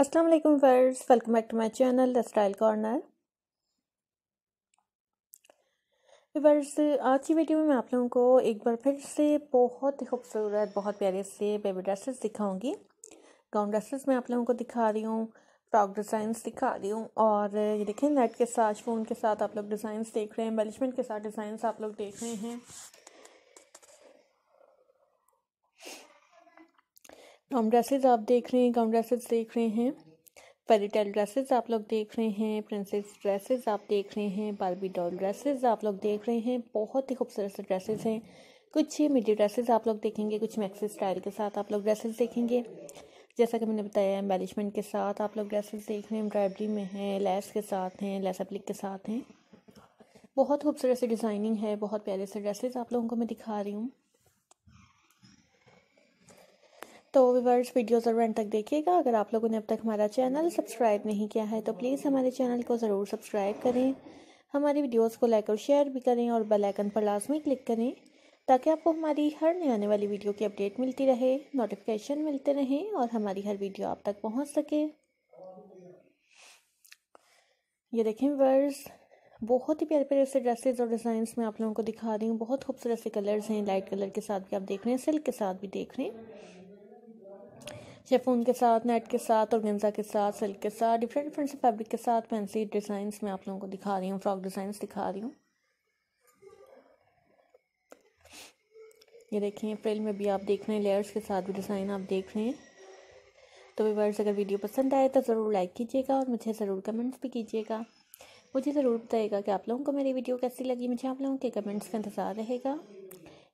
अस्सलाम वालेकुम friends welcome back to my channel the style corner friends आज की वीडियो में मैं आप लोगों को एक बार फिर से बहुत ही खूबसूरत बहुत प्यारे से बेबी ड्रेसेस दिखाऊंगी गाउन ड्रेसेस मैं आप लोगों को दिखा रही हूँ फ्रॉक डिज़ाइंस दिखा रही हूँ और ये देखें नेट के साथ फोन के साथ आप लोग डिज़ाइंस देख रहे हैं एम्बेलिशमेंट के साथ डिज़ाइंस आप लोग देख रहे हैं हम ड्रेसेस आप देख रहे हैं कम ड्रेसेस देख रहे हैं पेरीटेल ड्रेसेस आप लोग देख रहे हैं प्रिंसेस ड्रेसेस आप देख रहे हैं बारबी डॉल ड्रेसेस आप लोग देख रहे हैं बहुत ही खूबसूरत से ड्रेसेस हैं कुछ ही मिडी ड्रेसेस आप लोग देखेंगे कुछ मैक्सी स्टाइल के साथ आप लोग ड्रेसेस देखेंगे जैसा कि मैंने बताया एम्बेलिशमेंट के साथ आप लोग ड्रेसेस देख रहे हैं एम्ब्रॉयडरी में हैं लेस के साथ हैं लेस अप्लिक के साथ हैं बहुत खूबसूरत से डिज़ाइनिंग है बहुत प्यारे से ड्रेसेस आप लोगों को मैं दिखा रही हूँ तो वीवर्स वीडियो ज़रूर एंड तक देखिएगा अगर आप लोगों ने अब तक हमारा चैनल सब्सक्राइब नहीं किया है तो प्लीज़ हमारे चैनल को ज़रूर सब्सक्राइब करें हमारी वीडियोस को लाइक और शेयर भी करें और बेल आइकन पर लाजमी क्लिक करें ताकि आपको हमारी हर नए आने वाली वीडियो की अपडेट मिलती रहे नोटिफिकेशन मिलते रहें और हमारी हर वीडियो आप तक पहुँच सके ये देखें व्यूवर्स बहुत ही प्यारे प्यारे से ड्रेसेस और डिज़ाइंस मैं आप लोगों को दिखा रही हूँ बहुत खूबसूरत से कलर्स हैं लाइट कलर के साथ भी आप देख रहे हैं सिल्क के साथ भी देख रहे हैं शेफून के साथ नेट के साथ और गेंजा के साथ सिल्क के साथ डिफरेंट डिफरेंट से फैब्रिक के साथ फैंसी डिज़ाइंस मैं आप लोगों को दिखा रही हूँ फ्रॉक डिज़ाइंस दिखा रही हूँ ये देखें अप्रैल में भी आप देख रहे हैं लेयर्स के साथ भी डिज़ाइन आप देख रहे हैं तो व्यवर्स अगर वीडियो पसंद आए तो ज़रूर लाइक कीजिएगा और मुझे ज़रूर कमेंट्स भी कीजिएगा मुझे ज़रूर बताइएगा कि आप लोगों को मेरी वीडियो कैसी लगी मुझे आप लोगों के कमेंट्स का इंतज़ार रहेगा